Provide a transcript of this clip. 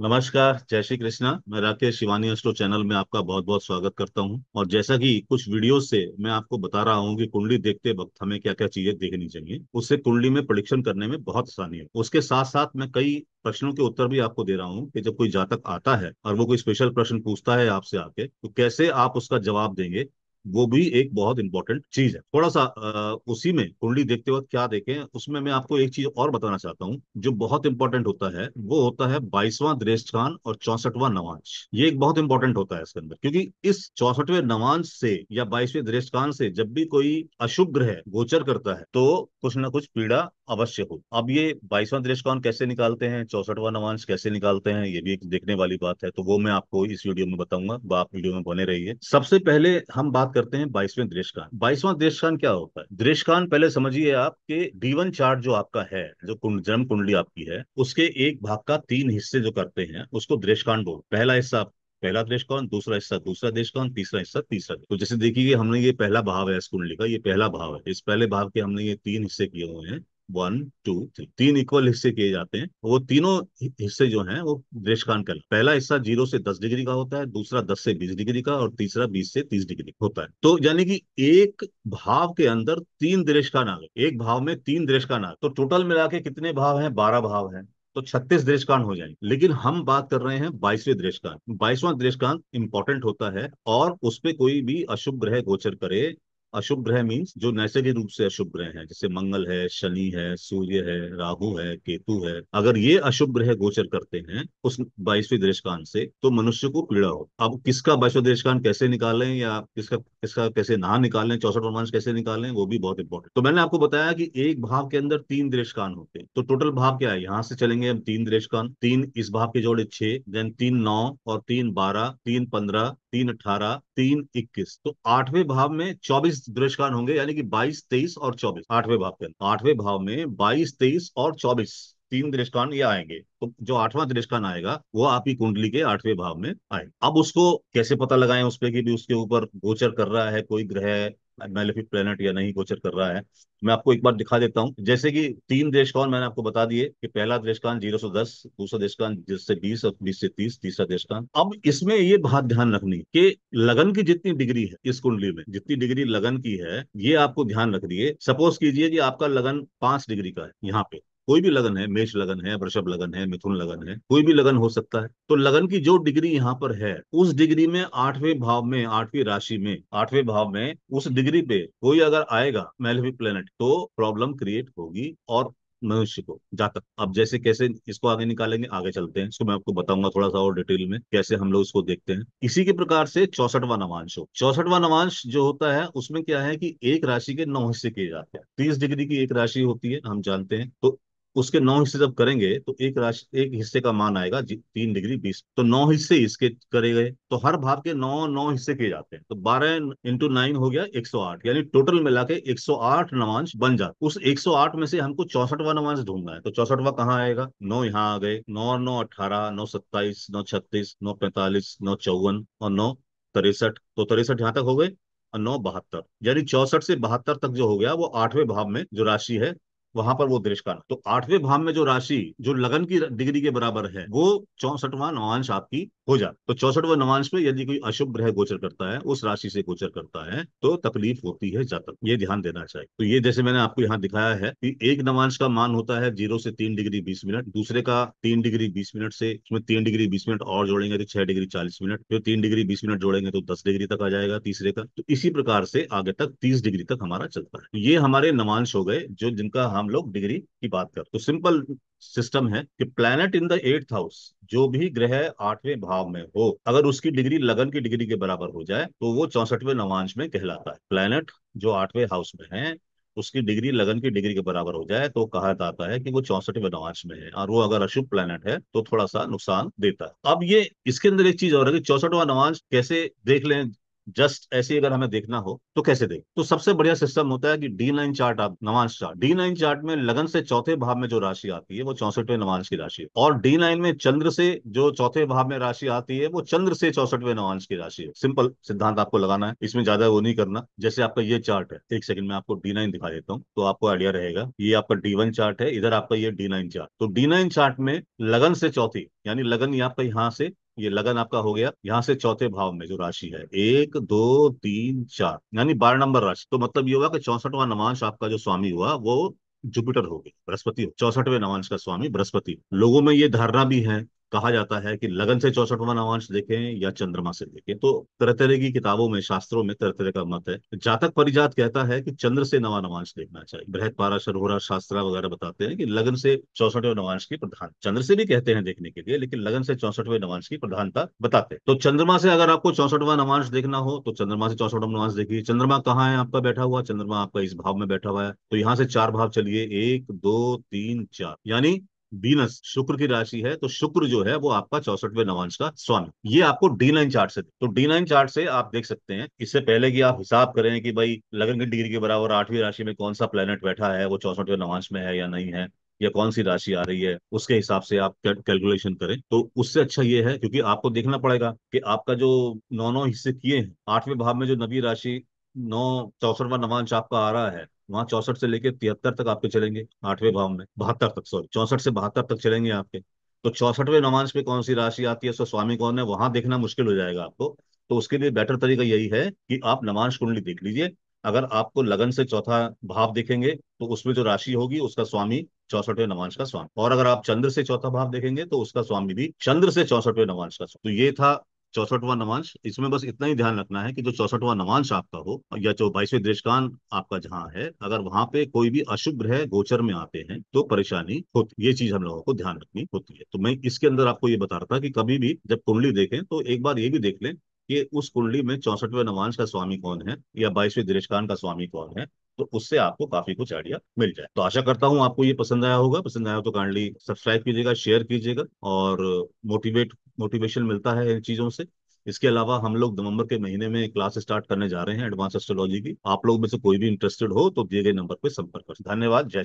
नमस्कार जय श्री कृष्णा मैं राकेश शिवानी अस्ट्रो चैनल में आपका बहुत बहुत स्वागत करता हूं और जैसा कि कुछ वीडियो से मैं आपको बता रहा हूं कि कुंडली देखते वक्त हमें क्या क्या चीजें देखनी चाहिए उससे कुंडली में प्रडिक्शन करने में बहुत आसानी है उसके साथ साथ मैं कई प्रश्नों के उत्तर भी आपको दे रहा हूँ कि जब कोई जातक आता है और वो कोई स्पेशल प्रश्न पूछता है आपसे आके तो कैसे आप उसका जवाब देंगे वो भी एक बहुत इंपॉर्टेंट चीज है थोड़ा सा आ, उसी में कुंडली देखते वक्त क्या देखें उसमें मैं आपको एक चीज और बताना चाहता हूँ जो बहुत इंपॉर्टेंट होता है वो होता है बाईसवां दृष्टान और चौसठवां नवांश ये एक बहुत इंपॉर्टेंट होता है इसके अंदर क्योंकि इस चौसठवें नवांश से या बाईसवें द्रेष्ठान से जब भी कोई अशुभ ग्रह गोचर करता है तो कुछ ना कुछ पीड़ा अवश्य हो अब ये बाईसवां कौन कैसे निकालते हैं चौसठवां नवांश कैसे निकालते हैं ये भी एक देखने वाली बात है तो वो मैं आपको इस वीडियो में बताऊंगा आप वीडियो में बने रहिए सबसे पहले हम बात करते हैं बाईसवें देशकान बाईसवां देशकान क्या होता है देशकान पहले समझिए आप के डीवन चार्ट जो आपका है जो कुंड, जन्म कुंडली आपकी है उसके एक भाग का तीन हिस्से जो करते हैं उसको देशकांड बोल पहला हिस्सा पहला देश कौन दूसरा हिस्सा दूसरा देश कौन तीसरा हिस्सा तीसरा तो जैसे देखिए हमने ये पहला भाव है इस कुंडली का ये पहला भाव है इस पहले भाव के हमने ये तीन हिस्से किए हुए हैं वन टू थ्री तीन इक्वल हिस्से किए जाते हैं वो तीनों हिस्से जो हैं वो देशकांड कर पहला हिस्सा जीरो से दस डिग्री का होता है दूसरा दस से बीस डिग्री का और तीसरा बीस से तीस डिग्री होता है तो यानी कि एक भाव के अंदर तीन देशकांड आ गए एक भाव में तीन देशकांड आ तो टोटल मिला के कितने भाव है बारह भाव है तो छत्तीस दृष्टकांड हो जाएंगे लेकिन हम बात कर रहे हैं बाईसवें दृष्टकांड बाईसवां दृष्टकांड इंपॉर्टेंट होता है और उस पर कोई भी अशुभ ग्रह गोचर करे अशुभ ग्रह मीन्स जो नैसर्गिक रूप से अशुभ ग्रह हैं जैसे मंगल है शनि है सूर्य है राहु है केतु है अगर ये अशुभ ग्रह गोचर करते हैं उस बाईसवीं दृष्टान से तो मनुष्य को पीड़ा हो अब किसका बाईसवें देशकान कैसे निकालें या किसका किसका कैसे ना निकालें चौसठ रोमांच कैसे निकालें वो भी बहुत इंपॉर्टेंट तो मैंने आपको बताया कि एक भाव के अंदर तीन दृष्टान होते हैं तो टोटल भाव क्या है यहाँ से चलेंगे हम तीन दृष्टान तीन इस भाव के जोड़े छह देन तीन नौ और तीन बारह तीन पंद्रह तीन अठारह तीन इक्कीस तो आठवें भाव में चौबीस दृष्टान होंगे यानी कि बाईस तेईस और चौबीस आठवें भाव के आठवें भाव में बाईस तेईस और चौबीस तीन दृष्टान ये आएंगे तो जो आठवां दृष्टान आएगा वो आपकी कुंडली के आठवें भाव में आएगा अब उसको कैसे पता लगाएं उस पर कि भी उसके ऊपर गोचर कर रहा है कोई ग्रह मेलेफिक प्लेनेट या नहीं गोचर कर रहा है मैं आपको एक बार दिखा देता हूँ जैसे कि तीन देश कौन मैंने आपको बता दिए कि पहला कान जीरो से दस दूसरा देश देशकाल जिससे बीस और बीस से तीस तीसरा देश कान अब इसमें ये बात ध्यान रखनी कि लगन की जितनी डिग्री है इस कुंडली में जितनी डिग्री लगन की है ये आपको ध्यान रख दिए सपोज कीजिए कि आपका लगन पांच डिग्री का है यहाँ पे कोई भी लगन है मेष लगन है वृषभ लगन है मिथुन लगन है कोई भी लगन हो सकता है तो लगन की जो डिग्री यहाँ पर है उस डिग्री में आठवें भाव में आठवीं राशि में आठवें भाव में उस डिग्री पे कोई अगर आएगा मेलेफिक प्लेनेट तो प्रॉब्लम क्रिएट होगी और मनुष्य को जाकर अब जैसे कैसे इसको आगे निकालेंगे आगे चलते हैं इसको मैं आपको बताऊंगा थोड़ा सा और डिटेल में कैसे हम लोग इसको देखते हैं इसी के प्रकार से चौसठवा नवांश हो चौसठवा नवांश जो होता है उसमें क्या है कि एक राशि के नौ हिस्से किए जाते हैं तीस डिग्री की एक राशि होती है हम जानते हैं तो उसके नौ हिस्से जब करेंगे तो एक राशि एक हिस्से का मान आएगा तीन डिग्री बीस तो नौ हिस्से इसके करे गए तो हर भाग के नौ नौ हिस्से किए जाते हैं तो बारह इंटू नाइन हो गया एक सौ आठ यानी टोटल मिला के एक सौ आठ नवांश बन जाते उस एक सौ आठ में से हमको चौसठवा नवांश ढूंढना है तो चौसठवा कहाँ आएगा नौ यहाँ आ गए नौ नौ अठारह नौ सत्ताईस नौ छत्तीस नौ पैंतालीस नौ चौवन और नौ तिरसठ तो तिरसठ यहाँ तक हो गए और नौ बहत्तर यानी चौसठ से बहत्तर तक जो हो गया वो आठवें भाव में जो राशि है वहां पर वो देश का तो आठवें भाव में जो राशि जो लगन की डिग्री के बराबर है वो चौसठवा नवांश आपकी हो जाए तो चौसठवा नवांश में यदि कोई अशुभ ग्रह गोचर करता है उस राशि से गोचर करता है तो तकलीफ होती है जातक ये ध्यान देना चाहिए तो ये जैसे मैंने आपको यहाँ दिखाया है कि एक नवांश का मान होता है जीरो से तीन डिग्री बीस मिनट दूसरे का तीन डिग्री बीस मिनट से उसमें तीन डिग्री बीस मिनट और जोड़ेंगे तो छह डिग्री चालीस मिनट फिर तीन डिग्री बीस मिनट जोड़ेंगे तो दस डिग्री तक आ जाएगा तीसरे का तो इसी प्रकार से आगे तक तीस डिग्री तक हमारा चलता है ये हमारे नवांश हो गए जो जिनका हम हम लोग डिग्री की बात कर तो सिंपल सिस्टम है कि planet in the eight house जो भी ग्रह आठवें भाव में हो अगर उसकी डिग्री लगन की डिग्री के बराबर हो जाए तो वो चौसठवें नवांश में कहलाता है प्लैनेट जो आठवें हाउस में है उसकी डिग्री लगन की डिग्री के बराबर हो जाए तो कहा जाता है कि वो चौसठवें नवांश में है और वो अगर अशुभ प्लेनेट है तो थोड़ा सा नुकसान देता है अब ये इसके अंदर एक चीज और है कि चौसठवा नवांश कैसे देख लें जस्ट ऐसे अगर हमें देखना हो तो कैसे देख तो सबसे बढ़िया सिस्टम होता है कि डी नाइन चार्ट आप नवांश चार्ट डी नाइन चार्ट में लगन से चौथे भाव में जो राशि आती है वो चौसठवें नवांश की राशि है और डी नाइन में चंद्र से जो चौथे भाव में राशि आती है वो चंद्र से चौसठवें नवांश की राशि है सिंपल सिद्धांत आपको लगाना है इसमें ज्यादा वो नहीं करना जैसे आपका ये चार्ट है एक सेकंड में आपको डी नाइन दिखा देता हूँ तो आपको आइडिया रहेगा ये आपका डी वन चार्ट है इधर आपका ये डी नाइन चार्ट तो डी नाइन चार्ट में लगन से चौथी यानी लगन आपका यहाँ से ये लगन आपका हो गया यहाँ से चौथे भाव में जो राशि है एक दो तीन चार यानी बारह नंबर राशि तो मतलब ये होगा कि चौसठवा नवांश आपका जो स्वामी हुआ वो जुपिटर हो गया बृहस्पति हो चौसठवें नवांश का स्वामी बृहस्पति लोगों में ये धारणा भी है कहा जाता है कि लगन से चौसठवा नवांश देखें या चंद्रमा से देखें तो तरह तरह की किताबों में शास्त्रों में तरह तरह का मत है जातक परिजात कहता है कि चंद्र से नवा नवांश देखना चाहिए बृहत पारा सरोहरा शास्त्रा वगैरह बताते हैं कि लगन से चौसठवें नवांश की प्रधान चंद्र से भी कहते हैं देखने के लिए लेकिन लगन से चौसठवें नवांश की प्रधानता बताते तो चंद्रमा से अगर आपको चौसठवा नवांश देखना हो तो चंद्रमा से चौसठवा नवांश देखिए चंद्रमा कहाँ है आपका बैठा हुआ चंद्रमा आपका इस भाव में बैठा हुआ है तो यहाँ से चार भाव चलिए एक दो तीन चार यानी बीनस शुक्र की राशि है तो शुक्र जो है वो आपका चौसठवें नवांश का स्वामी ये आपको डी नाइन चार्ट से तो डी नाइन चार्ट से आप देख सकते हैं इससे पहले कि आप हिसाब करें कि भाई लगन की डिग्री के बराबर आठवीं राशि में कौन सा प्लेनेट बैठा है वो चौसठवें नवांश में है या नहीं है या कौन सी राशि आ रही है उसके हिसाब से आप कैलकुलेशन करें तो उससे अच्छा ये है क्योंकि आपको देखना पड़ेगा कि आपका जो नौ नौ हिस्से किए हैं आठवें भाव में जो नवी राशि नौ चौसठवा नवांश आपका आ रहा है वहाँ चौसठ से लेकर तिहत्तर तक आपके चलेंगे आठवें भाव में बहत्तर तक सॉरी चौसठ से बहत्तर तक चलेंगे आपके तो चौसठवें नवांश पे कौन सी राशि आती है स्वामी कौन है वहां देखना मुश्किल हो जाएगा आपको तो उसके लिए बेटर तरीका यही है कि आप नवांश कुंडली देख लीजिए अगर आपको लगन से चौथा भाव देखेंगे तो उसमें जो राशि होगी उसका स्वामी चौसठवें नवांश का स्वामी और अगर आप चंद्र से चौथा भाव देखेंगे तो उसका स्वामी भी चंद्र से चौसठवें नवांश का स्वामी तो ये था चौसठवा नवांश इसमें बस इतना ही ध्यान रखना है कि जो चौसठवा नवांश आपका हो या जो बाईसवें दृष्टान आपका जहाँ है अगर वहाँ पे कोई भी अशुभ ग्रह गोचर में आते हैं तो परेशानी होती ये चीज हम लोगों को ध्यान रखनी होती है तो मैं इसके अंदर आपको ये बता रहा था कि कभी भी जब कुंडली देखें तो एक बार ये भी देख लें कि उस कुंडली में चौसठवें नवांश का स्वामी कौन है या बाईसवें दृष्टान का स्वामी कौन है तो उससे आपको काफी कुछ आइडिया मिल जाए तो आशा करता हूँ आपको ये पसंद आया होगा पसंद आया तो काइंडली सब्सक्राइब कीजिएगा शेयर कीजिएगा और मोटिवेट मोटिवेशन मिलता है इन चीज़ों से इसके अलावा हम लोग नवंबर के महीने में क्लास स्टार्ट करने जा रहे हैं एडवांस एस्ट्रोलॉजी की आप लोग में से कोई भी इंटरेस्टेड हो तो दिए गए नंबर पर संपर्क कर धन्यवाद जय